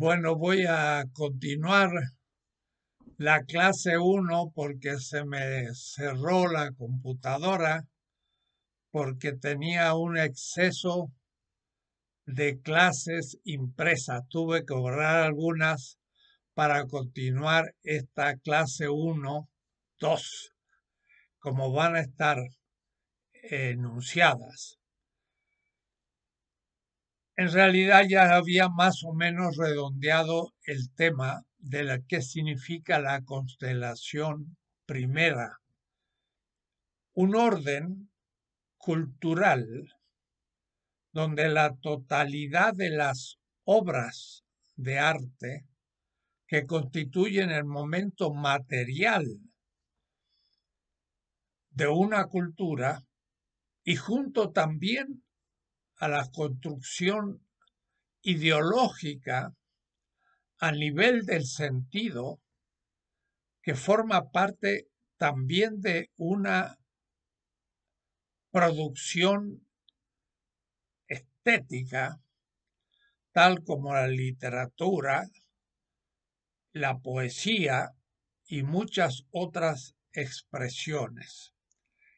Bueno, voy a continuar la clase 1 porque se me cerró la computadora porque tenía un exceso de clases impresas. Tuve que borrar algunas para continuar esta clase 1, 2, como van a estar enunciadas. En realidad ya había más o menos redondeado el tema de la que significa la constelación primera, un orden cultural donde la totalidad de las obras de arte que constituyen el momento material de una cultura y junto también a la construcción ideológica a nivel del sentido que forma parte también de una producción estética, tal como la literatura, la poesía y muchas otras expresiones.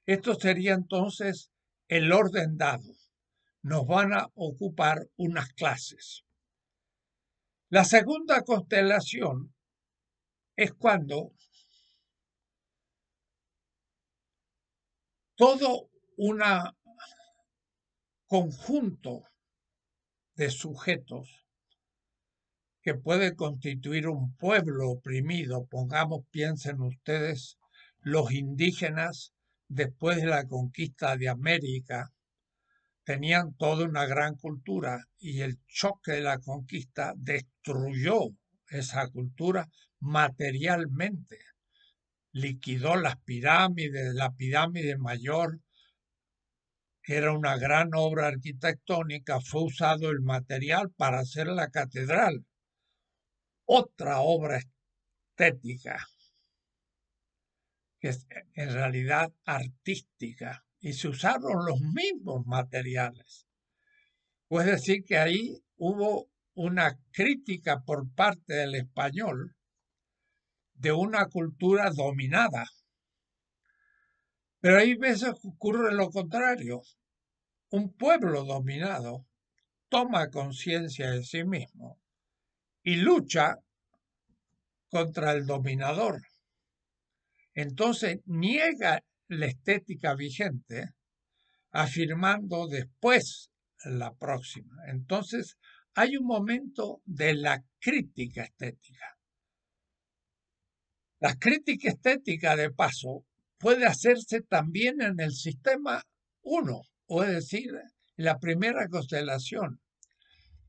Esto sería entonces el orden dado nos van a ocupar unas clases. La segunda constelación es cuando todo un conjunto de sujetos que puede constituir un pueblo oprimido, pongamos, piensen ustedes, los indígenas después de la conquista de América, tenían toda una gran cultura y el choque de la conquista destruyó esa cultura materialmente, liquidó las pirámides, la pirámide mayor, que era una gran obra arquitectónica, fue usado el material para hacer la catedral, otra obra estética, que es en realidad artística, y se usaron los mismos materiales. Pues decir que ahí hubo una crítica por parte del español de una cultura dominada. Pero hay veces que ocurre lo contrario. Un pueblo dominado toma conciencia de sí mismo y lucha contra el dominador. Entonces niega la estética vigente, afirmando después la próxima. Entonces, hay un momento de la crítica estética. La crítica estética, de paso, puede hacerse también en el sistema 1, o es decir, la primera constelación.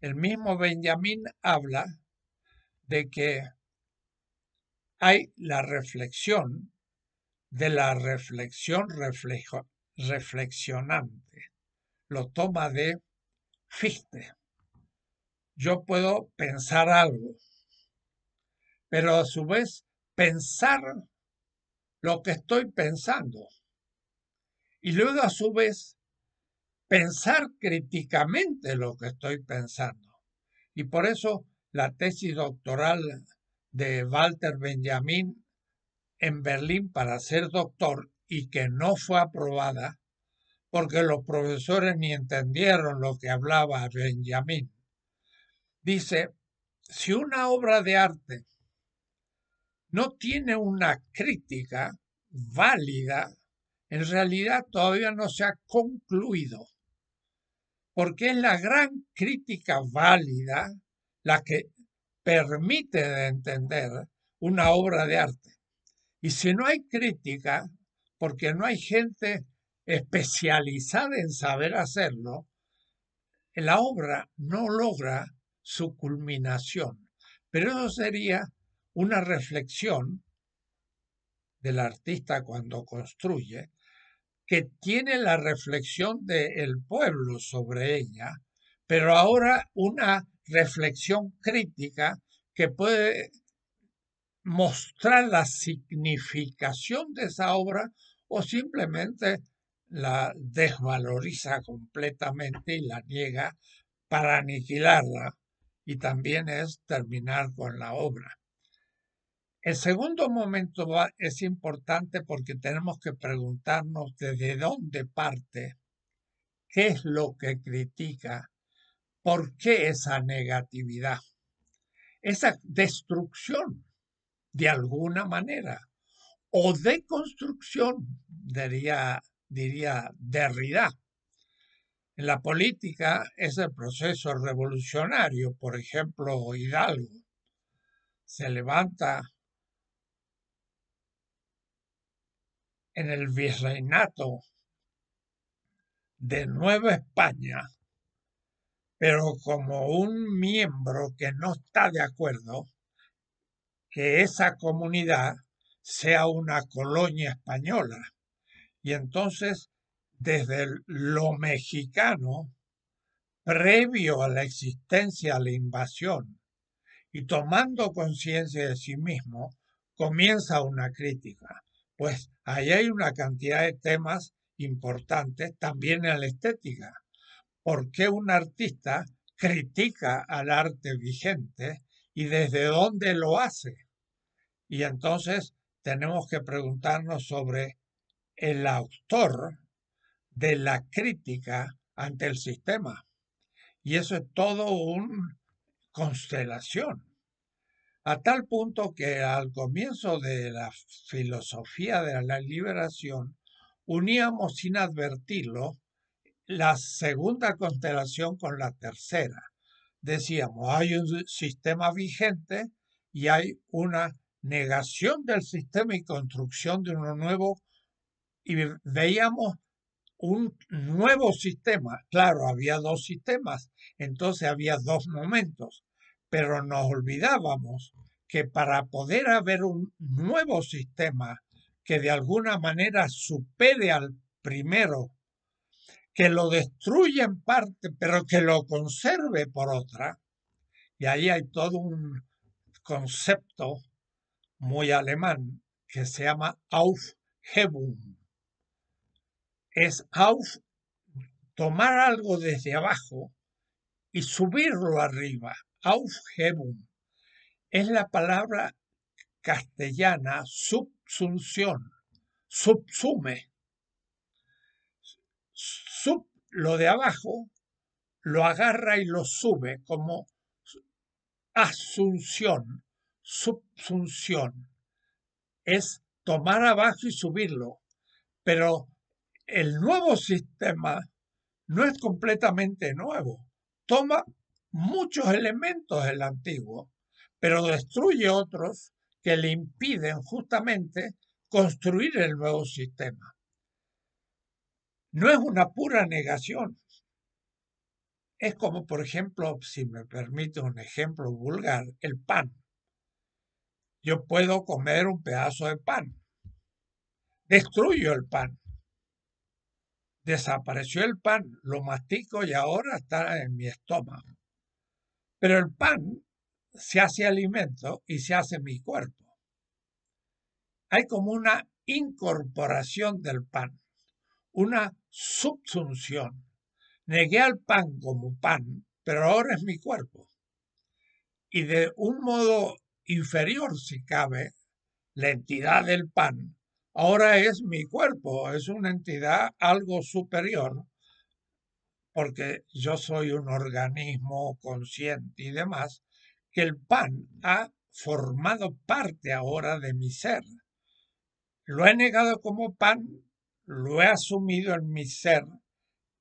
El mismo Benjamín habla de que hay la reflexión de la reflexión reflexionante. Lo toma de Fichte. Yo puedo pensar algo, pero a su vez pensar lo que estoy pensando. Y luego a su vez pensar críticamente lo que estoy pensando. Y por eso la tesis doctoral de Walter Benjamin en Berlín para ser doctor y que no fue aprobada porque los profesores ni entendieron lo que hablaba Benjamín. Dice, si una obra de arte no tiene una crítica válida, en realidad todavía no se ha concluido, porque es la gran crítica válida la que permite entender una obra de arte. Y si no hay crítica, porque no hay gente especializada en saber hacerlo, la obra no logra su culminación. Pero eso sería una reflexión del artista cuando construye, que tiene la reflexión del pueblo sobre ella, pero ahora una reflexión crítica que puede mostrar la significación de esa obra o simplemente la desvaloriza completamente y la niega para aniquilarla y también es terminar con la obra. El segundo momento es importante porque tenemos que preguntarnos desde dónde parte, qué es lo que critica, por qué esa negatividad, esa destrucción de alguna manera, o construcción diría, diría Derrida. En la política es el proceso revolucionario, por ejemplo, Hidalgo se levanta en el virreinato de Nueva España, pero como un miembro que no está de acuerdo que esa comunidad sea una colonia española. Y entonces, desde lo mexicano, previo a la existencia a la invasión, y tomando conciencia de sí mismo, comienza una crítica. Pues ahí hay una cantidad de temas importantes, también en la estética. ¿Por qué un artista critica al arte vigente y desde dónde lo hace. Y entonces tenemos que preguntarnos sobre el autor de la crítica ante el sistema. Y eso es todo una constelación. A tal punto que al comienzo de la filosofía de la liberación uníamos sin advertirlo la segunda constelación con la tercera decíamos, hay un sistema vigente y hay una negación del sistema y construcción de uno nuevo y veíamos un nuevo sistema. Claro, había dos sistemas, entonces había dos momentos, pero nos olvidábamos que para poder haber un nuevo sistema que de alguna manera supere al primero que lo destruye en parte, pero que lo conserve por otra. Y ahí hay todo un concepto muy alemán que se llama Aufhebung. Es auf, tomar algo desde abajo y subirlo arriba. Aufhebung es la palabra castellana subsunción, subsume lo de abajo, lo agarra y lo sube como asunción, subsunción. Es tomar abajo y subirlo. Pero el nuevo sistema no es completamente nuevo. Toma muchos elementos del antiguo, pero destruye otros que le impiden justamente construir el nuevo sistema. No es una pura negación. Es como, por ejemplo, si me permite un ejemplo vulgar, el pan. Yo puedo comer un pedazo de pan. Destruyo el pan. Desapareció el pan, lo mastico y ahora está en mi estómago. Pero el pan se hace alimento y se hace mi cuerpo. Hay como una incorporación del pan una subsunción. Negué al pan como pan, pero ahora es mi cuerpo. Y de un modo inferior, si cabe, la entidad del pan, ahora es mi cuerpo, es una entidad algo superior, porque yo soy un organismo consciente y demás, que el pan ha formado parte ahora de mi ser. Lo he negado como pan lo he asumido en mi ser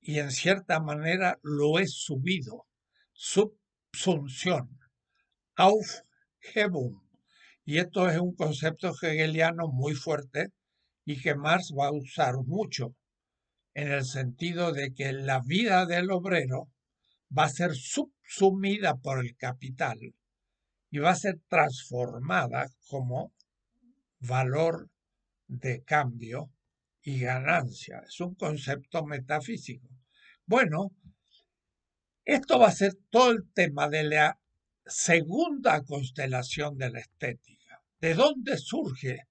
y en cierta manera lo he subido. Subsunción. Aufhebung. Y esto es un concepto hegeliano muy fuerte y que Marx va a usar mucho, en el sentido de que la vida del obrero va a ser subsumida por el capital y va a ser transformada como valor de cambio y ganancia. Es un concepto metafísico. Bueno, esto va a ser todo el tema de la segunda constelación de la estética. ¿De dónde surge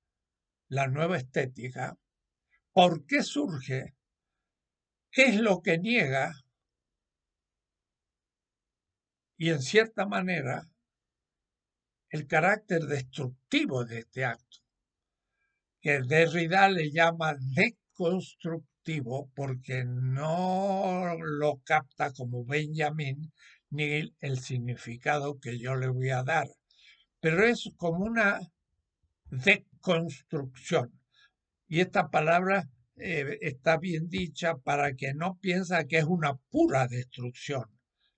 la nueva estética? ¿Por qué surge? ¿Qué es lo que niega? Y en cierta manera, el carácter destructivo de este acto que Derrida le llama deconstructivo porque no lo capta como Benjamin ni el significado que yo le voy a dar, pero es como una deconstrucción. Y esta palabra eh, está bien dicha para que no piensa que es una pura destrucción.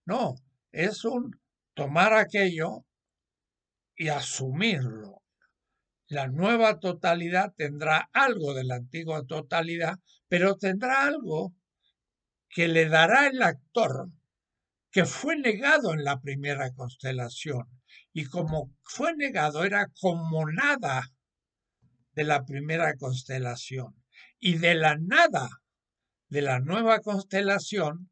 No, es un tomar aquello y asumirlo la nueva totalidad tendrá algo de la antigua totalidad, pero tendrá algo que le dará el actor que fue negado en la primera constelación. Y como fue negado, era como nada de la primera constelación. Y de la nada de la nueva constelación,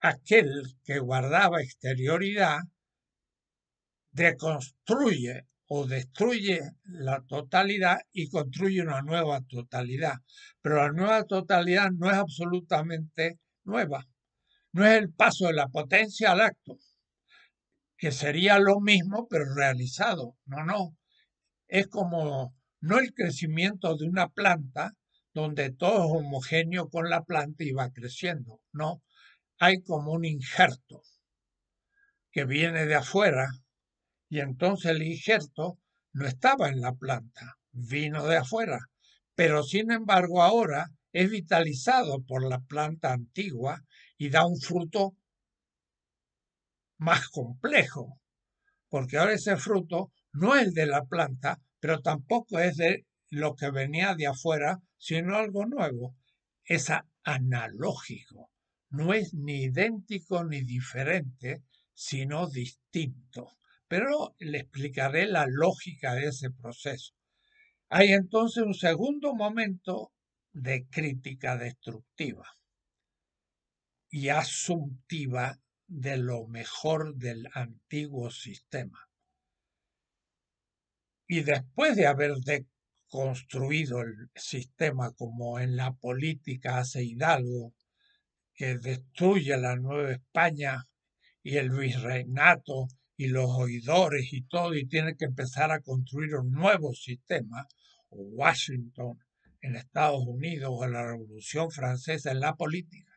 aquel que guardaba exterioridad, deconstruye o destruye la totalidad y construye una nueva totalidad. Pero la nueva totalidad no es absolutamente nueva. No es el paso de la potencia al acto, que sería lo mismo pero realizado. No, no. Es como no el crecimiento de una planta donde todo es homogéneo con la planta y va creciendo. No, hay como un injerto que viene de afuera y entonces el injerto no estaba en la planta, vino de afuera, pero sin embargo ahora es vitalizado por la planta antigua y da un fruto más complejo, porque ahora ese fruto no es de la planta, pero tampoco es de lo que venía de afuera, sino algo nuevo. Es analógico, no es ni idéntico ni diferente, sino distinto pero le explicaré la lógica de ese proceso. Hay entonces un segundo momento de crítica destructiva y asuntiva de lo mejor del antiguo sistema. Y después de haber deconstruido el sistema como en la política hace Hidalgo, que destruye la Nueva España y el virreinato y los oidores y todo, y tiene que empezar a construir un nuevo sistema, Washington en Estados Unidos, o la Revolución Francesa en la política.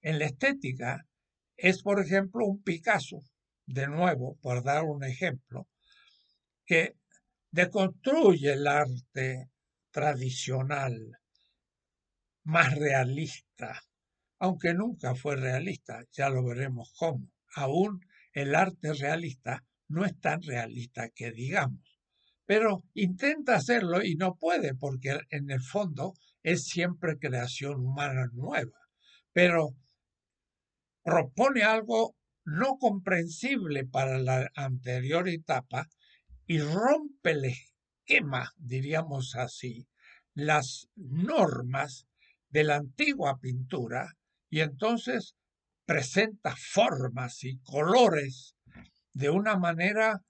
En la estética es, por ejemplo, un Picasso, de nuevo, por dar un ejemplo, que deconstruye el arte tradicional, más realista, aunque nunca fue realista, ya lo veremos cómo, aún el arte realista no es tan realista que digamos. Pero intenta hacerlo y no puede porque en el fondo es siempre creación humana nueva. Pero propone algo no comprensible para la anterior etapa y rompe el esquema, diríamos así, las normas de la antigua pintura y entonces presenta formas y colores de una manera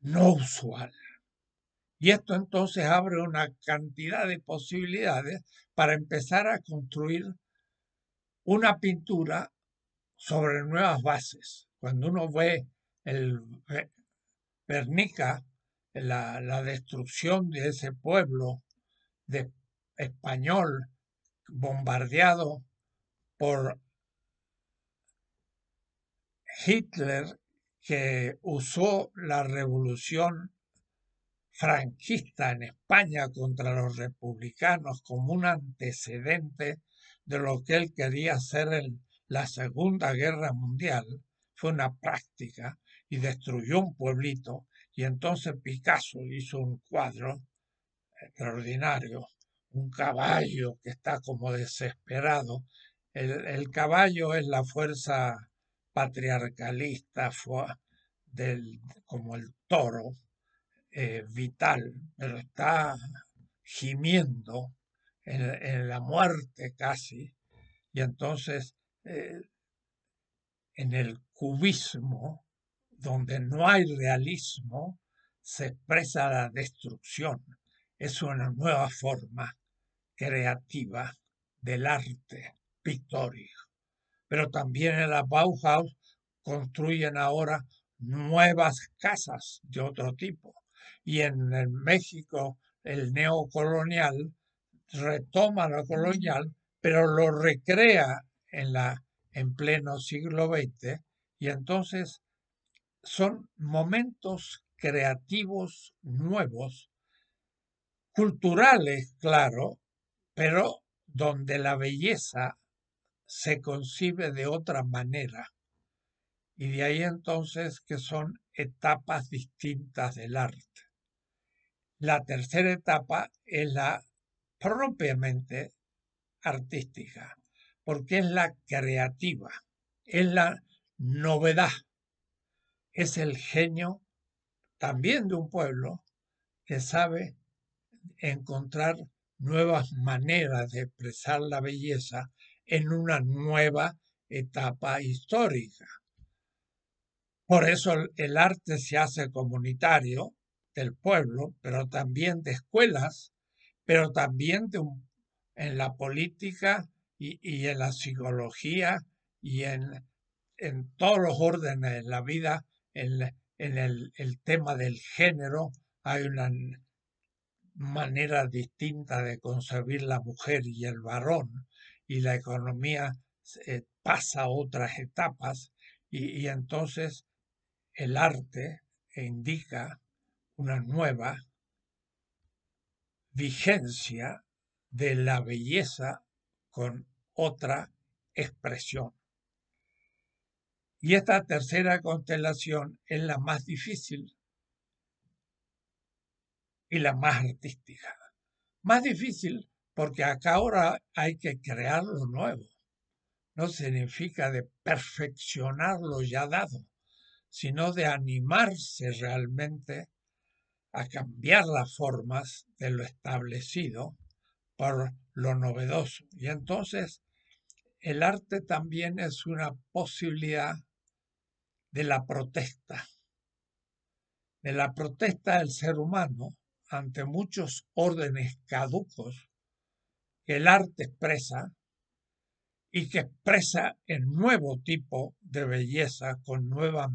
no usual. Y esto entonces abre una cantidad de posibilidades para empezar a construir una pintura sobre nuevas bases. Cuando uno ve el Pernica, la, la destrucción de ese pueblo de español bombardeado por Hitler que usó la revolución franquista en España contra los republicanos como un antecedente de lo que él quería hacer en la Segunda Guerra Mundial, fue una práctica y destruyó un pueblito y entonces Picasso hizo un cuadro extraordinario, un caballo que está como desesperado el, caballo es la fuerza patriarcalista del, como el toro, eh, vital, pero está gimiendo en, la muerte casi, y entonces eh, en el cubismo, donde no hay realismo, se expresa la destrucción. Es una nueva forma creativa del arte. Pictórico. Pero también en la Bauhaus construyen ahora nuevas casas de otro tipo. Y en el México, el neocolonial retoma lo colonial, pero lo recrea en, la, en pleno siglo XX. Y entonces son momentos creativos nuevos, culturales, claro, pero donde la belleza se concibe de otra manera. Y de ahí entonces que son etapas distintas del arte. La tercera etapa es la propiamente artística, porque es la creativa, es la novedad, es el genio también de un pueblo que sabe encontrar nuevas maneras de expresar la belleza en una nueva etapa histórica. Por eso el arte se hace comunitario del pueblo, pero también de escuelas, pero también de en la política y, en la psicología y en, en, todos los órdenes de la vida, en, el tema del género, hay una manera distinta de concebir la mujer y el varón y la economía eh, pasa a otras etapas y entonces el arte e indica una nueva vigencia de la belleza con otra expresión. Y esta tercera constelación es la más difícil y la más artística. Más difícil porque acá ahora hay que crear lo nuevo. No significa de perfeccionar lo ya dado, sino de animarse realmente a cambiar las formas de lo establecido por lo novedoso. Y entonces el arte también es una posibilidad de la protesta, de la protesta del ser humano ante muchos órdenes caducos que el arte expresa y que expresa el nuevo tipo de belleza con nueva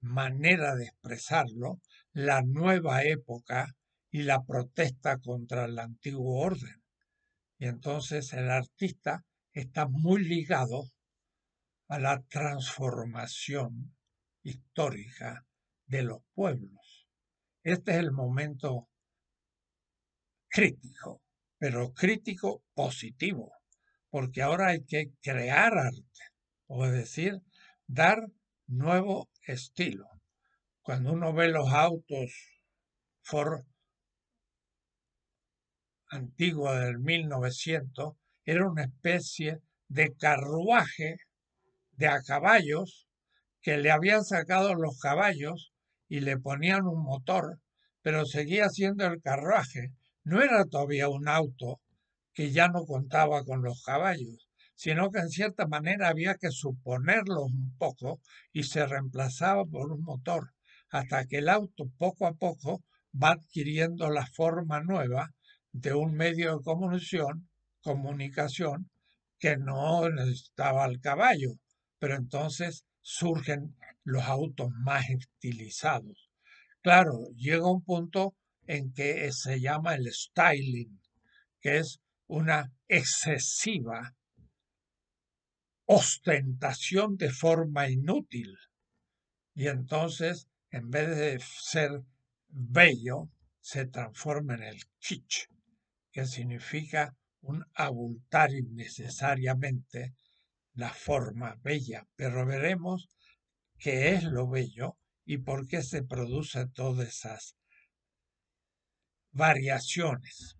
manera de expresarlo, la nueva época y la protesta contra el antiguo orden. Y entonces el artista está muy ligado a la transformación histórica de los pueblos. Este es el momento crítico pero crítico positivo, porque ahora hay que crear arte, o es decir, dar nuevo estilo. Cuando uno ve los autos Ford antiguos del 1900, era una especie de carruaje de a caballos que le habían sacado los caballos y le ponían un motor, pero seguía siendo el carruaje no era todavía un auto que ya no contaba con los caballos, sino que en cierta manera había que suponerlos un poco y se reemplazaba por un motor, hasta que el auto poco a poco va adquiriendo la forma nueva de un medio de comunicación, comunicación que no necesitaba el caballo, pero entonces surgen los autos más estilizados. Claro, llega un punto en que se llama el styling, que es una excesiva ostentación de forma inútil. Y entonces, en vez de ser bello, se transforma en el kitsch, que significa un abultar innecesariamente la forma bella. Pero veremos qué es lo bello y por qué se produce todas esas variaciones.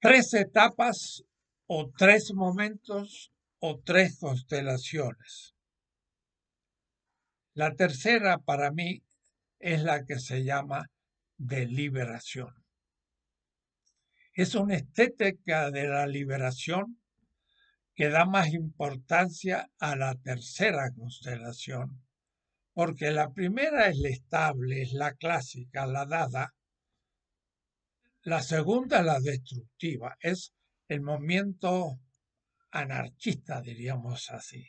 Tres etapas o tres momentos o tres constelaciones. La tercera para mí es la que se llama deliberación. Es una estética de la liberación que da más importancia a la tercera constelación porque la primera es la estable, es la clásica, la dada. La segunda la destructiva, es el momento anarquista, diríamos así,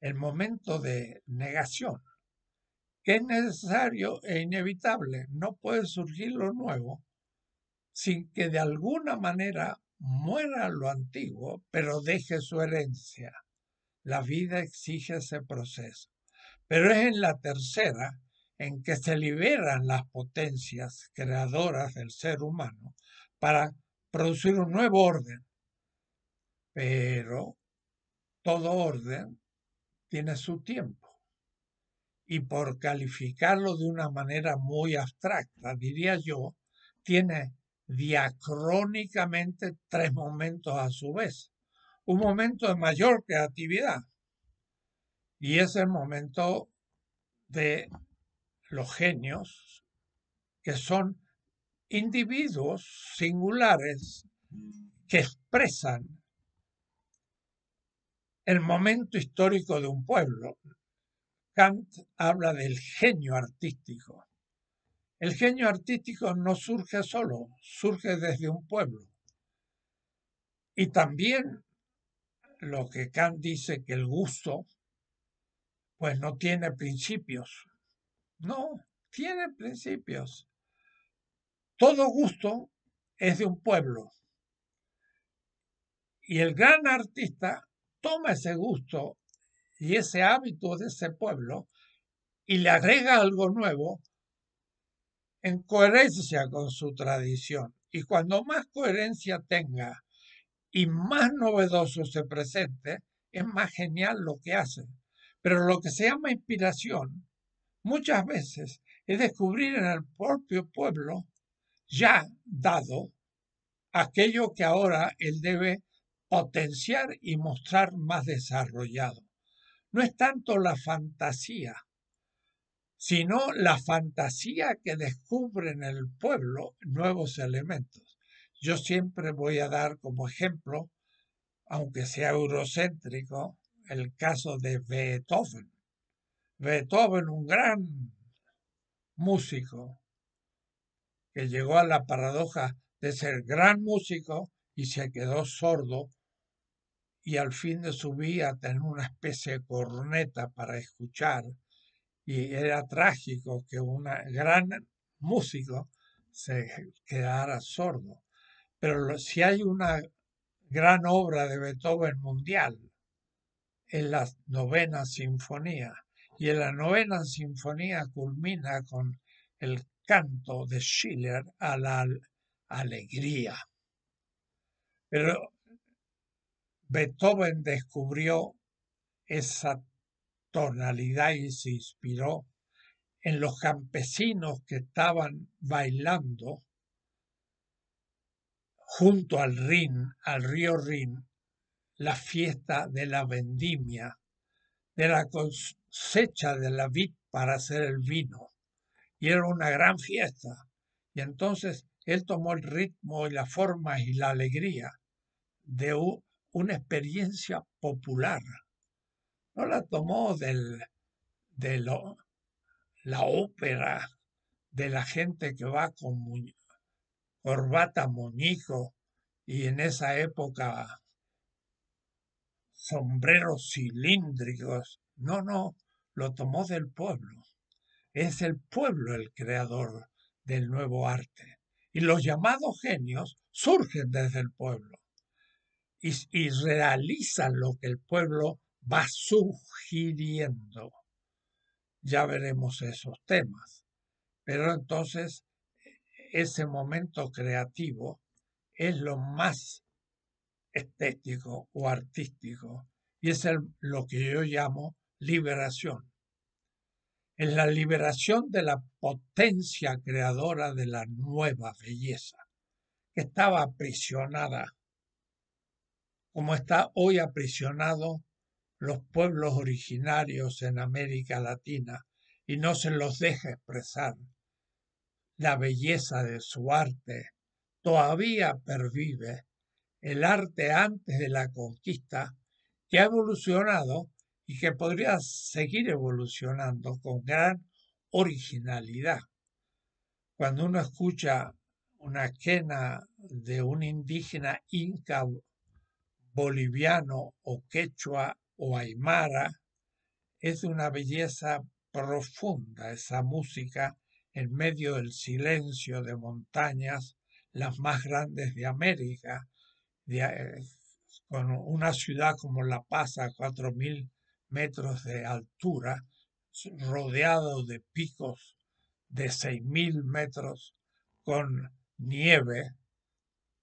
el momento de negación, que es necesario e inevitable, no puede surgir lo nuevo sin que de alguna manera muera lo antiguo, pero deje su herencia. La vida exige ese proceso. Pero es en la tercera en que se liberan las potencias creadoras del ser humano para producir un nuevo orden. Pero todo orden tiene su tiempo. Y por calificarlo de una manera muy abstracta, diría yo, tiene diacrónicamente tres momentos a su vez. Un momento de mayor creatividad, y es el momento de los genios, que son individuos singulares que expresan el momento histórico de un pueblo. Kant habla del genio artístico. El genio artístico no surge solo, surge desde un pueblo. Y también lo que Kant dice que el gusto pues no tiene principios. No, tiene principios. Todo gusto es de un pueblo. Y el gran artista toma ese gusto y ese hábito de ese pueblo y le agrega algo nuevo en coherencia con su tradición. Y cuando más coherencia tenga y más novedoso se presente, es más genial lo que hace. Pero lo que se llama inspiración muchas veces es descubrir en el propio pueblo ya dado aquello que ahora él debe potenciar y mostrar más desarrollado. No es tanto la fantasía, sino la fantasía que descubre en el pueblo nuevos elementos. Yo siempre voy a dar como ejemplo, aunque sea eurocéntrico, el caso de Beethoven. Beethoven, un gran músico, que llegó a la paradoja de ser gran músico y se quedó sordo y al fin de su vida tenía una especie de corneta para escuchar y era trágico que un gran músico se quedara sordo. Pero si hay una gran obra de Beethoven mundial en la novena sinfonía. Y en la novena sinfonía culmina con el canto de Schiller a la alegría. Pero Beethoven descubrió esa tonalidad y se inspiró en los campesinos que estaban bailando junto al Rin, al río Rin, la fiesta de la vendimia, de la cosecha de la vid para hacer el vino. Y era una gran fiesta. Y entonces él tomó el ritmo y la forma y la alegría de una experiencia popular. No la tomó del, de lo, la ópera, de la gente que va con corbata, muñico, y en esa época sombreros cilíndricos. No, no, lo tomó del pueblo. Es el pueblo el creador del nuevo arte. Y los llamados genios surgen desde el pueblo y, realizan lo que el pueblo va sugiriendo. Ya veremos esos temas. Pero entonces e, e, ese momento creativo es lo más estético o artístico, y es lo que yo llamo liberación. Es la liberación de la potencia creadora de la nueva belleza, que estaba aprisionada, como está hoy aprisionado los pueblos originarios en América Latina, y no se los deja expresar la belleza de su arte, todavía pervive el arte antes de la conquista, que ha evolucionado y que podría seguir evolucionando con gran originalidad. Cuando uno escucha una quena de un indígena inca boliviano o quechua o aymara, es una belleza profunda esa música en medio del silencio de montañas las más grandes de América, eh, con una ciudad como La Paz a 4.000 metros de altura, rodeado de picos de 6.000 metros con nieve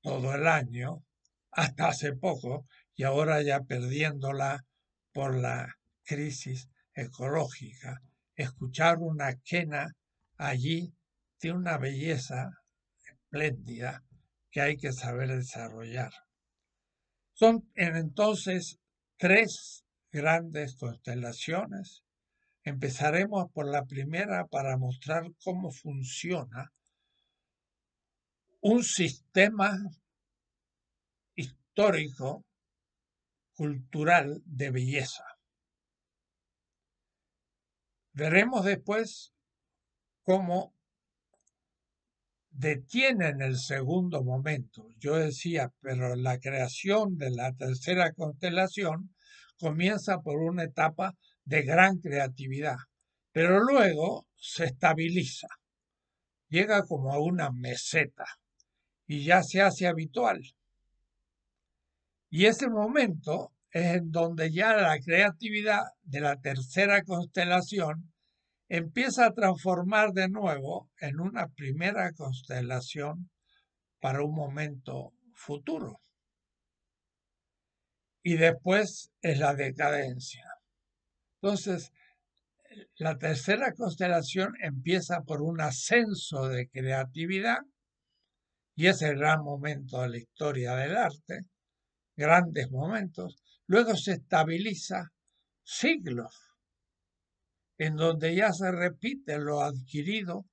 todo el año, hasta hace poco, y ahora ya perdiéndola por la crisis ecológica. Escuchar una quena allí tiene una belleza espléndida que hay que saber desarrollar. Son entonces tres grandes constelaciones. Empezaremos por la primera para mostrar cómo funciona un sistema histórico, cultural de belleza. Veremos después cómo detiene en el segundo momento. Yo decía, pero la creación de la tercera constelación comienza por una etapa de gran creatividad, pero luego se estabiliza, llega como a una meseta y ya se hace habitual. Y ese momento es en donde ya la creatividad de la tercera constelación empieza a transformar de nuevo en una primera constelación para un momento futuro. Y después es la decadencia. Entonces, la tercera constelación empieza por un ascenso de creatividad y es el gran momento de la historia del arte, grandes momentos. Luego se estabiliza siglos en donde ya se repite lo adquirido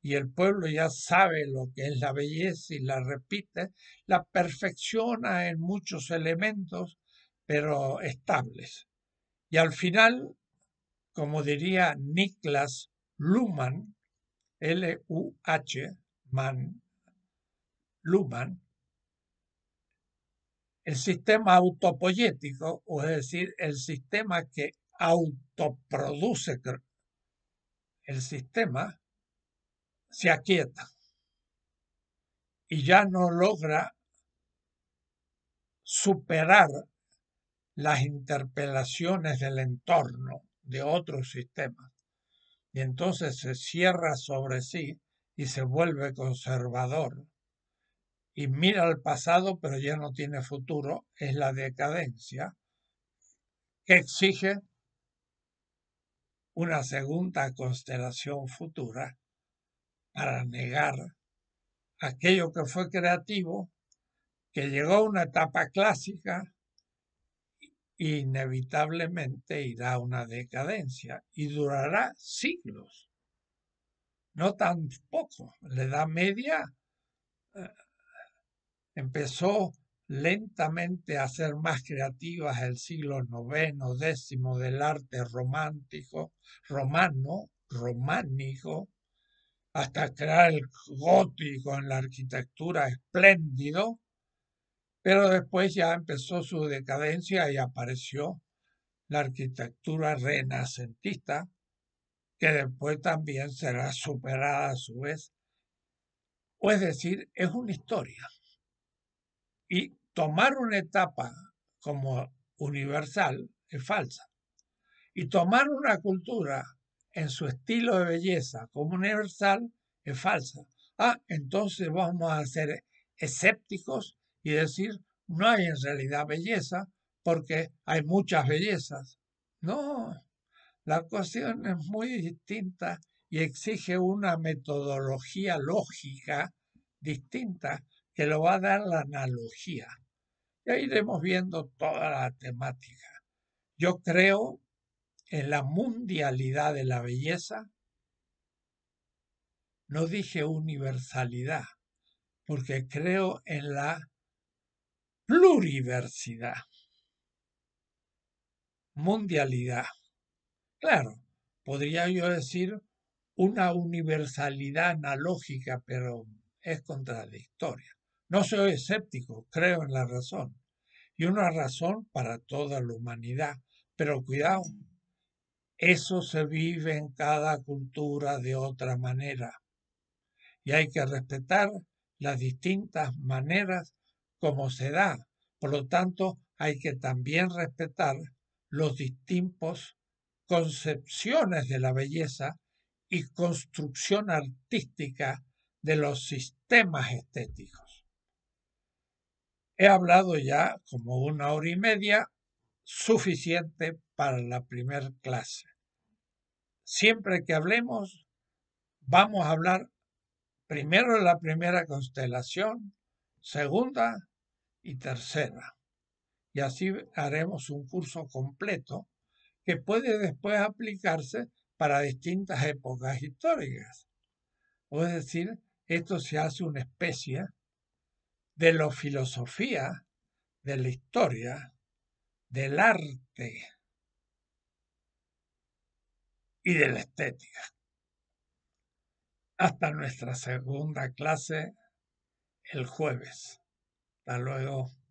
y el pueblo ya sabe lo que es la belleza y la repite, la perfecciona en muchos elementos, pero estables. Y al final, como diría Niklas Luhmann, L-U-H, Mann, Luhmann, el sistema autopoyético, o es decir, el sistema que autoproduce el sistema, se aquieta y ya no logra superar las interpelaciones del entorno de otros sistemas. Y entonces se cierra sobre sí y se vuelve conservador. Y mira al pasado, pero ya no tiene futuro, es la decadencia que exige una segunda constelación futura para negar aquello que fue creativo, que llegó a una etapa clásica, inevitablemente irá a una decadencia y durará siglos. No tan poco, la edad media eh, empezó lentamente a ser más creativas el siglo IX, X del arte romántico, romano, románico, hasta crear el gótico en la arquitectura espléndido, pero después ya empezó su decadencia y apareció la arquitectura renacentista, que después también será superada a su vez. O es decir, es una historia. Y tomar una etapa como universal es falsa. Y tomar una cultura en su estilo de belleza como universal es falsa. Ah, entonces vamos a ser escépticos y decir, no hay en realidad belleza porque hay muchas bellezas. No, la cuestión es muy distinta y exige una metodología lógica distinta que lo va a dar la analogía. Ya iremos viendo toda la temática. Yo creo en la mundialidad de la belleza. No dije universalidad, porque creo en la pluriversidad. Mundialidad. Claro, podría yo decir una universalidad analógica, pero es contradictoria. No soy escéptico, creo en la razón. Y una razón para toda la humanidad. Pero cuidado, eso se vive en cada cultura de otra manera. Y hay que respetar las distintas maneras como se da. Por lo tanto, hay que también respetar los distintos concepciones de la belleza y construcción artística de los sistemas estéticos. He hablado ya como una hora y media, suficiente para la primera clase. Siempre que hablemos, vamos a hablar primero de la primera constelación, segunda y tercera. Y así haremos un curso completo que puede después aplicarse para distintas épocas históricas. O es decir, esto se hace una especie de la filosofía, de la historia, del arte y de la estética. Hasta nuestra segunda clase el jueves. Hasta luego.